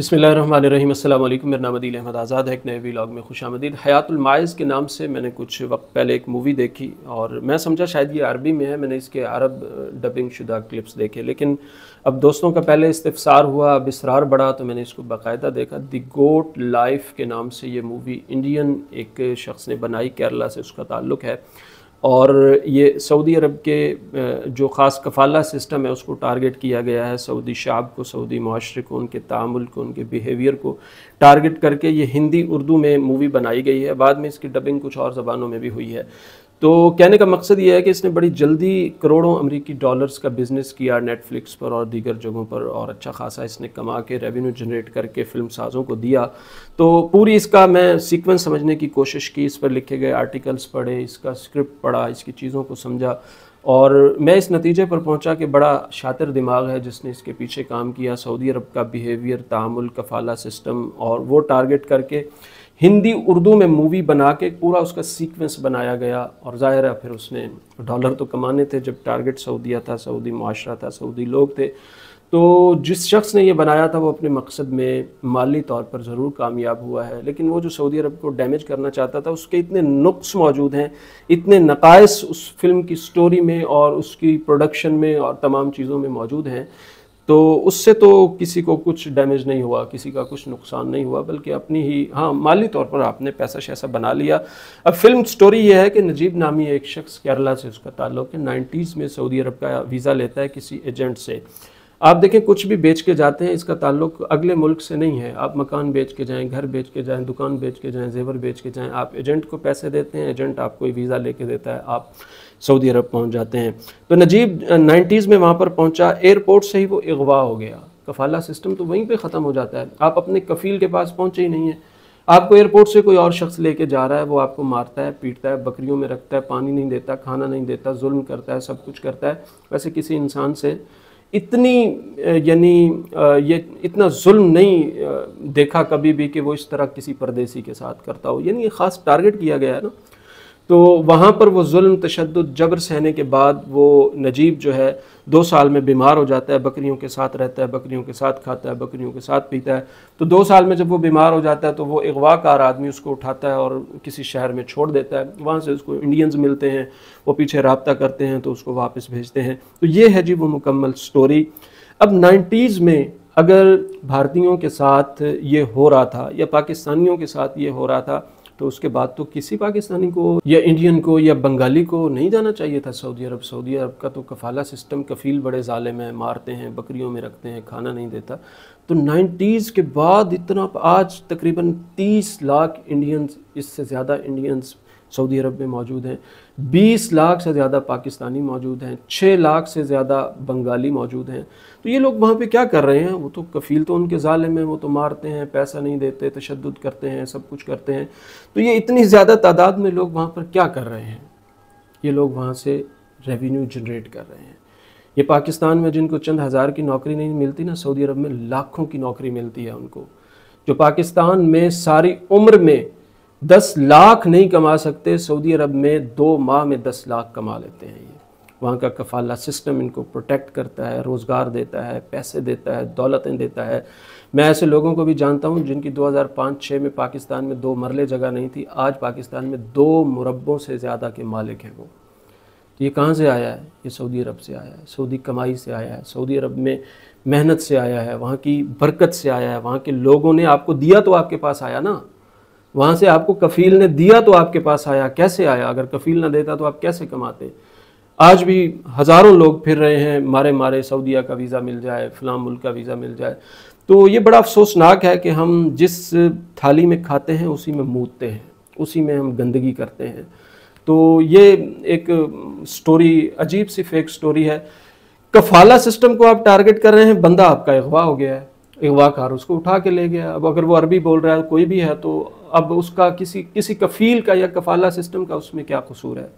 बसमीम मेरा नाम अदील अहमद आज़ाद है एक नए व्लॉग में खुश आमदीद हयातुलमाइज़ के नाम से मैंने कुछ वक्त पहले एक मूवी देखी और मैं समझा शायद ये अरबी में है मैंने इसके अरब डबिंग शुदा क्लिप्स देखे लेकिन अब दोस्तों का पहले इस्तफसार हुआ अब इसरार बढ़ा तो मैंने इसको बाकायदा देखा द गोट लाइफ के नाम से ये मूवी इंडियन एक शख्स ने बनाई केरला से उसका ताल्लुक़ है और ये सऊदी अरब के जो ख़ास कफाला सिस्टम है उसको टारगेट किया गया है सऊदी शाब को सऊदी माशरे को उनके तामुल को उनके बिहेवियर को टारगेट करके ये हिंदी उर्दू में मूवी बनाई गई है बाद में इसकी डबिंग कुछ और ज़बानों में भी हुई है तो कहने का मकसद ये है कि इसने बड़ी जल्दी करोड़ों अमरीकी डॉलर्स का बिज़नेस किया नेटफ्लिक्स पर और दीगर जगहों पर और अच्छा खासा इसने कमा के रेवेन्यू जनरेट करके फिल्म साजों को दिया तो पूरी इसका मैं सीक्वेंस समझने की कोशिश की इस पर लिखे गए आर्टिकल्स पढ़े इसका स्क्रिप्ट पढ़ा इसकी चीज़ों को समझा और मैं इस नतीजे पर पहुंचा कि बड़ा शातिर दिमाग है जिसने इसके पीछे काम किया सऊदी अरब का बिहेवियर तामुल कफाला सिस्टम और वो टारगेट करके हिंदी उर्दू में मूवी बना के पूरा उसका सीक्वेंस बनाया गया और ज़ाहिर है फिर उसने डॉलर तो कमाने थे जब टारगेट सऊदिया था सऊदी माशरा था सऊदी लोग थे तो जिस शख्स ने ये बनाया था वो अपने मकसद में माली तौर पर ज़रूर कामयाब हुआ है लेकिन वो जो सऊदी अरब को डैमेज करना चाहता था उसके इतने नुक्स मौजूद हैं इतने नकायस उस फिल्म की स्टोरी में और उसकी प्रोडक्शन में और तमाम चीज़ों में मौजूद हैं तो उससे तो किसी को कुछ डैमेज नहीं हुआ किसी का कुछ नुकसान नहीं हुआ बल्कि अपनी ही हाँ माली तौर पर आपने पैसा शैसा बना लिया अब फिल्म स्टोरी यह है कि नजीब नामी एक शख्स केरला से उसका ताल्लुक है नाइन्टीज़ में सऊदी अरब का वीज़ा लेता है किसी एजेंट से आप देखें कुछ भी बेच के जाते हैं इसका ताल्लुक अगले मुल्क से नहीं है आप मकान बेच के जाएं घर बेच के जाएं दुकान बेच के जाएं जेवर बेच के जाएं आप एजेंट को पैसे देते हैं एजेंट आपको वीज़ा लेके देता है आप सऊदी अरब पहुंच जाते हैं तो नजीब नाइन्टीज़ में वहाँ पर पहुँचा एयरपोर्ट से ही वो अगवा हो गया कफाला सिस्टम तो वहीं पर ख़त्म हो जाता है आप अपने कफ़ील के पास पहुँचे ही नहीं है आपको एयरपोर्ट से कोई और शख्स लेके जा रहा है वो आपको मारता है पीटता है बकरियों में रखता है पानी नहीं देता खाना नहीं देता जुल्म करता है सब कुछ करता है वैसे किसी इंसान से इतनी यानी ये इतना जुल्म नहीं देखा कभी भी कि वो इस तरह किसी परदेसी के साथ करता हो यानी ये ख़ास टारगेट किया गया है ना तो वहाँ पर वो जुल्म तशद जबर सहने के बाद वो नजीब जो है दो साल में बीमार हो जाता है बकरियों के साथ रहता है बकरियों के साथ खाता है बकरियों के साथ पीता है तो दो साल में जब वो बीमार हो जाता है तो वो अगवाकार आदमी उसको उठाता है और किसी शहर में छोड़ देता है वहाँ से उसको इंडियंस मिलते हैं वो पीछे रबता करते हैं तो उसको वापस भेजते हैं तो ये है जी वो मुकम्मल स्टोरी अब नाइन्टीज़ में अगर भारतीयों के साथ ये हो रहा था या पाकिस्तानियों के साथ ये हो रहा था तो उसके बाद तो किसी पाकिस्तानी को या इंडियन को या बंगाली को नहीं जाना चाहिए था सऊदी अरब सऊदी अरब का तो कफाला सिस्टम कफील बड़े जाले में मारते हैं बकरियों में रखते हैं खाना नहीं देता तो नाइन्टीज़ के बाद इतना आज तकरीबन तीस लाख इंडियंस इससे ज़्यादा इंडियंस सऊदी अरब में मौजूद हैं 20 लाख से ज़्यादा पाकिस्तानी मौजूद हैं 6 लाख से ज़्यादा बंगाली मौजूद हैं तो ये लोग वहाँ पे क्या कर रहे हैं वो तो कफ़ील तो उनके जाले में वो तो मारते हैं पैसा नहीं देते तशद करते हैं सब कुछ करते हैं तो ये इतनी ज़्यादा तादाद में लोग वहाँ पर क्या कर रहे हैं ये लोग वहाँ से रेवेन्यू जनरेट कर रहे हैं ये पाकिस्तान में जिनको चंद हज़ार की नौकरी नहीं मिलती ना सऊदी अरब में लाखों की नौकरी मिलती है उनको जो पाकिस्तान में सारी उम्र में दस लाख नहीं कमा सकते सऊदी अरब में दो माह में दस लाख कमा लेते हैं ये वहाँ का कफाला सिस्टम इनको प्रोटेक्ट करता है रोज़गार देता है पैसे देता है दौलतें देता है मैं ऐसे लोगों को भी जानता हूँ जिनकी 2005-6 में पाकिस्तान में दो मरले जगह नहीं थी आज पाकिस्तान में दो मुरबों से ज़्यादा के मालिक हैं वो तो ये कहाँ से आया है ये सऊदी अरब से आया है सऊदी कमाई से आया है सऊदी अरब में मेहनत से आया है वहाँ की बरकत से आया है वहाँ के लोगों ने आपको दिया तो आपके पास आया ना वहाँ से आपको कफील ने दिया तो आपके पास आया कैसे आया अगर कफील ना देता तो आप कैसे कमाते आज भी हज़ारों लोग फिर रहे हैं मारे मारे सऊदीया का वीज़ा मिल जाए फलाम मुल्क का वीज़ा मिल जाए तो ये बड़ा अफसोसनाक है कि हम जिस थाली में खाते हैं उसी में मूदते हैं उसी में हम गंदगी करते हैं तो ये एक स्टोरी अजीब सी फेक स्टोरी है कफाला सिस्टम को आप टारगेट कर रहे हैं बंदा आपका अगवा हो गया है अगवाकार उसको उठा के ले गया अब अगर वो अरबी बोल रहा है कोई भी है तो अब उसका किसी किसी कफील का या कफाला सिस्टम का उसमें क्या कसूर है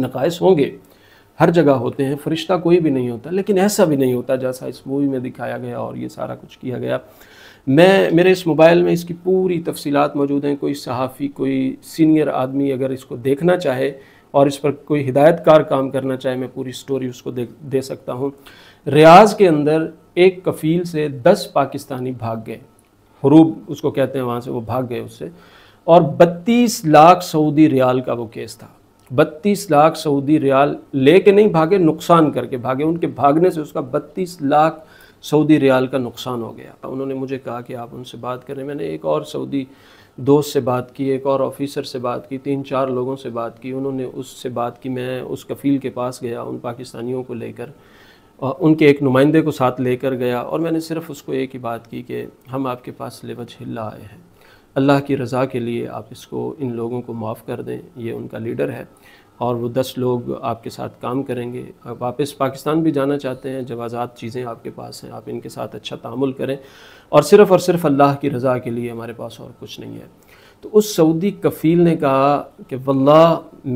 नकायस होंगे हर जगह होते हैं फरिश्ता कोई भी नहीं होता लेकिन ऐसा भी नहीं होता जैसा इस मूवी में दिखाया गया और ये सारा कुछ किया गया मैं मेरे इस मोबाइल में इसकी पूरी तफसीलात मौजूद हैं कोई सहाफ़ी कोई सीनियर आदमी अगर इसको देखना चाहे और इस पर कोई हिदायतकार काम करना चाहे मैं पूरी स्टोरी उसको दे दे सकता हूँ रियाज के अंदर एक कफ़ील से दस पाकिस्तानी भाग गए हरूब उसको कहते हैं वहाँ से वो भाग गए उससे और बत्तीस लाख सऊदी रियाल का वो केस था बत्तीस लाख सऊदी रियाल ले के नहीं भागे नुकसान करके भागे उनके भागने से उसका बत्तीस लाख सऊदी रियाल का नुकसान हो गया तो उन्होंने मुझे कहा कि आप उनसे बात करें मैंने एक और सऊदी दोस्त से बात की एक और ऑफिसर से बात की तीन चार लोगों से बात की उन्होंने उससे बात की मैं उस कफ़ील के पास गया उन पाकिस्तानियों को लेकर और उनके एक नुमाइंदे को साथ लेकर गया और मैंने सिर्फ उसको एक ही बात की कि हम आपके पास लेवज हिल्ला आए हैं अल्लाह की रज़ा के लिए आप इसको इन लोगों को माफ़ कर दें ये उनका लीडर है और वो दस लोग आपके साथ काम करेंगे वापस पाकिस्तान भी जाना चाहते हैं जवाज़ात चीज़ें आपके पास हैं आप इनके साथ अच्छा तामुल करें और सिर्फ़ और सिर्फ अल्लाह की रज़ा के लिए हमारे पास और कुछ नहीं है तो उस सऊदी कफ़ील ने कहा कि वल्ला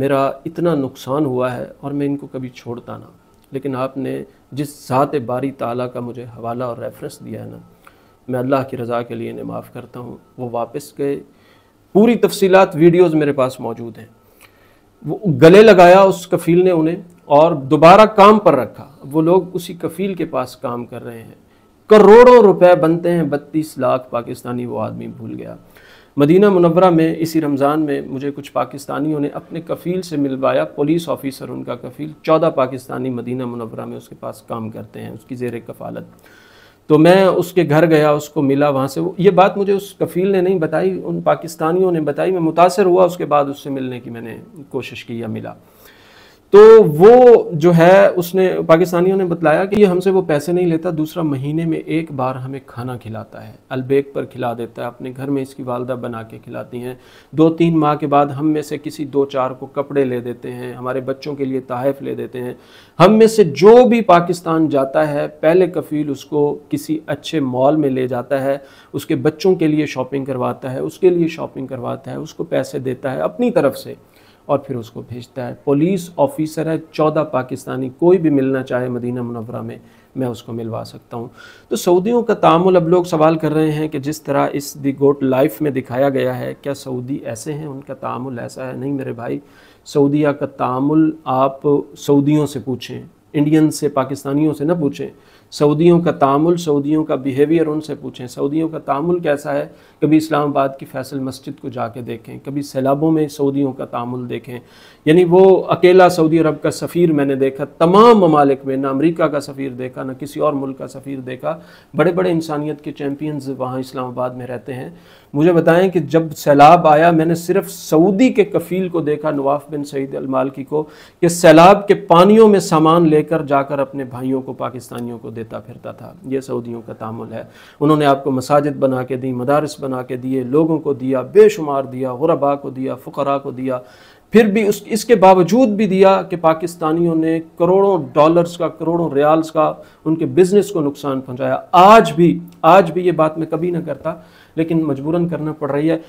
मेरा इतना नुकसान हुआ है और मैं इनको कभी छोड़ता ना लेकिन आपने जिस ज़ात बारी ताला का मुझे हवाला और रेफरेंस दिया है ना मैं अल्लाह की रज़ा के लिए इन्हें माफ़ करता हूँ वो वापस गए पूरी तफसीत वीडियोस मेरे पास मौजूद हैं वो गले लगाया उस कफ़ील ने उन्हें और दोबारा काम पर रखा वो लोग उसी कफ़ील के पास काम कर रहे हैं करोड़ों रुपए बनते हैं बत्तीस लाख पाकिस्तानी वो आदमी भूल गया मदीना मुनवरा में इसी रमज़ान में मुझे कुछ पाकिस्तानियों ने अपने कफ़ील से मिलवाया पुलिस ऑफिसर उनका कफ़ील चौदह पाकिस्तानी मदीना मुनवरा में उसके पास काम करते हैं उसकी जेर कफ़ालत तो मैं उसके घर गया उसको मिला वहाँ से वो ये बात मुझे उस कफ़ील ने नहीं बताई उन पाकिस्तानियों ने बताई मैं मुतासर हुआ उसके बाद उससे मिलने की मैंने कोशिश की या मिला तो वो जो है उसने पाकिस्तानियों ने बताया कि ये हमसे वो पैसे नहीं लेता दूसरा महीने में एक बार हमें खाना खिलाता है अलबेग पर खिला देता है अपने घर में इसकी वालदा बना के खिलाती हैं दो तीन माह के बाद हम में से किसी दो चार को कपड़े ले देते हैं हमारे बच्चों के लिए तहफ़ ले देते हैं हम में से जो भी पाकिस्तान जाता है पहले कफ़ील उसको किसी अच्छे मॉल में ले जाता है उसके बच्चों के लिए शॉपिंग करवाता है उसके लिए शॉपिंग करवाता है उसको पैसे देता है अपनी तरफ से और फिर उसको भेजता है पुलिस ऑफिसर है चौदह पाकिस्तानी कोई भी मिलना चाहे मदीना मुनवरा में मैं उसको मिलवा सकता हूँ तो सऊदियों का तामुल अब लोग सवाल कर रहे हैं कि जिस तरह इस दी गोट लाइफ में दिखाया गया है क्या सऊदी ऐसे हैं उनका तामुल ऐसा है नहीं मेरे भाई सऊदिया का तामुल आप सऊदियों से पूछें इंडियन से पाकिस्तानियों से ना पूछें सऊदियों का तामुल सऊदियों का बिहेवियर उनसे पूछें सऊदियों का तामुल कैसा है कभी इस्लामाबाद की फैसल मस्जिद को जाके देखें कभी सैलाबों में सऊदियों का तामुल देखें यानी वो अकेला सऊदी अरब का सफ़ीर मैंने देखा तमाम ममालिक में ना अमरीका का सफ़ीर देखा ना किसी और मुल्क का सफ़ीर देखा बड़े बड़े इंसानियत के चैम्पियंस वहाँ इस्लामाबाद में रहते हैं मुझे बताएं कि जब सैलाब आया मैंने सिर्फ सऊदी के कफ़ील को देखा नवाफ बिन सईद अलमालकी को कि सैलाब के पानियों में सामान ले लेकर जाकर अपने भाइयों को पाकिस्तानियों को देता फिरता था ये सऊदियों का तामुल है उन्होंने आपको मसाजिद बना के दी मदारस बना के दिए लोगों को दिया बेशुमार दिया गुरबा को दिया फ़करा को दिया फिर भी उस इसके बावजूद भी दिया कि पाकिस्तानियों ने करोड़ों डॉलर्स का करोड़ों रियाल्स का उनके बिज़नेस को नुकसान पहुंचाया आज भी आज भी ये बात मैं कभी ना करता लेकिन मजबूरन करना पड़ रही है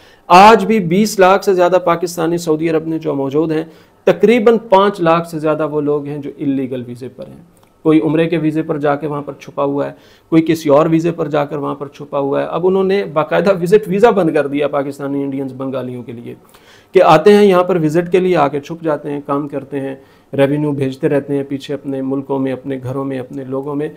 आज भी 20 लाख से ज़्यादा पाकिस्तानी सऊदी अरब में जो मौजूद हैं तकरीबन पाँच लाख से ज़्यादा वो लोग हैं जो इलीगल वीज़े पर हैं कोई उम्र के वीज़े पर जाके वहाँ पर छुपा हुआ है कोई किसी और वीज़े पर जाकर वहाँ पर छुपा हुआ है अब उन्होंने बाकायदा विज़िट वीज़ा बंद कर दिया पाकिस्तानी इंडियंस बंगालियों के लिए कि आते हैं यहाँ पर विज़िट के लिए आके छुप जाते हैं काम करते हैं रेवेन्यू भेजते रहते हैं पीछे अपने मुल्कों में अपने घरों में अपने लोगों में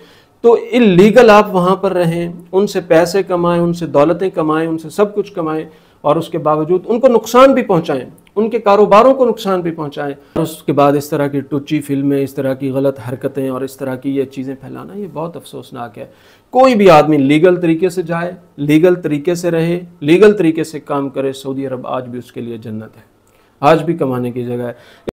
तो इलीगल आप वहाँ पर रहें उनसे पैसे कमाएं उनसे दौलतें कमाएं उनसे सब कुछ कमाएं और उसके बावजूद उनको नुकसान भी पहुँचाएँ उनके कारोबारों को नुकसान भी पहुँचाएँ और उसके बाद इस तरह की टुच्ची फिल्में इस तरह की गलत हरकतें और इस तरह की ये चीज़ें फैलाना ये बहुत अफसोसनाक है कोई भी आदमी लीगल तरीके से जाए लीगल तरीके से रहे लीगल तरीके से काम करे सऊदी अरब आज भी उसके लिए जन्नत है आज भी कमाने की जगह है